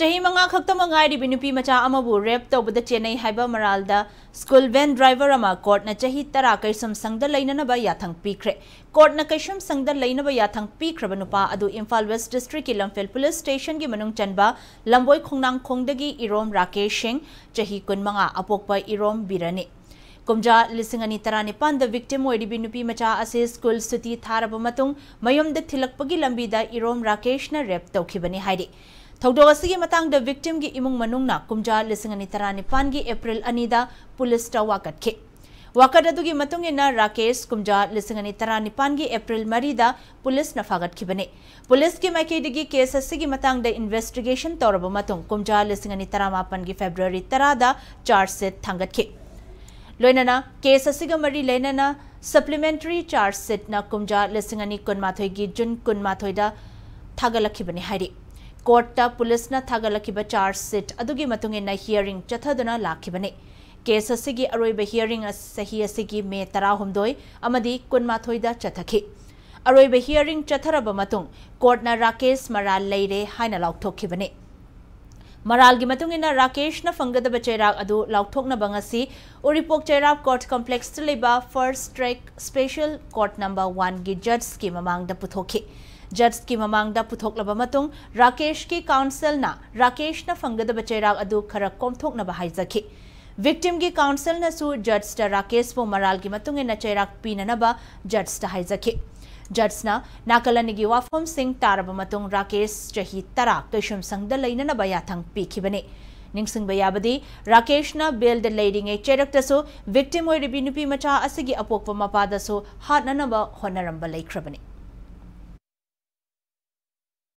चाह मंगाखतमी नुपी मचाबू रेप तब चेन चेने मराल स्कूल वैन ड्राइवर कोर्टन चाही तरह कैसम संगनब याथंग पीख्रे कोर्टन कैसम संगनब याथंग पीख्रब इम्फा वेस्ट डिस्ट्रिक की लंफेल पुलिस स्टेशन की मनु चनब लंबो खोनाखोंग इरोम राकेश सिंह चाही कुमा अपोप इरोम बीरने कमजा लिंग तरहपाद विक्टिम होपी मचा स्कूल सूटी थारब मयद थी लंबी इरोम राकेश रेप तौखिबने थौदों मतंग की इमु मनुंग कुमजा लिंग तरानिपान की एप्रिल अनीदा पुलिस वाकटखे वाकट मतुंग राकेश कुमजा लिंग तरानिपान की एप्रिल मरीद पुलिस फागटने पुलिस की मैकई केस इनवेस्टिगेशन इन्वेस्टिगेशन तौरब मतुंग कुमजा लिंग तरामापन की फेब्रवरी तरादा चार्जशीट थे लोनना केस मरी लेना सप्लीमेंटरी चार्जशीट कुमजा लिंग कुनमाथोई की जून कुनमाथोईद थागलखने कोर्ट पुलिस थागल्ब चार्जशीट अगे हिरींग चथदन लाखने केस अरब हिरींग सही मे तरहदी कुनमाथोद चथी अरब हिरींग चथरबू कॉर्टना राकेश मरा लेरे लाथोखिबने मराल की मतंग राकेशन फंगदब चेरा लाथोनबी कोर्ट चेरा court complex first track special court number one की जड्स की ममद पुथोखी जज की ममांग राकेश की काउंसल राकेश फंगदब चेरा अदु खर कोमथोनब हाइजखी विक्टिम की काउंसल जज राकेश को मराल की मतुंग चेराग पीनब जज हाइजखी जज नाकलन की वाफम सिंह तारब राकेश चही तरा कैशम संगद लेनब याथंग पीखिबने निबदी राकेश राकेशन बेल्ड लेरिंगे चेरक्तसु विक्टिम होइरिबी नुपी मचा असिगी अपोक्प मपादसु हाटननब लेख्रबने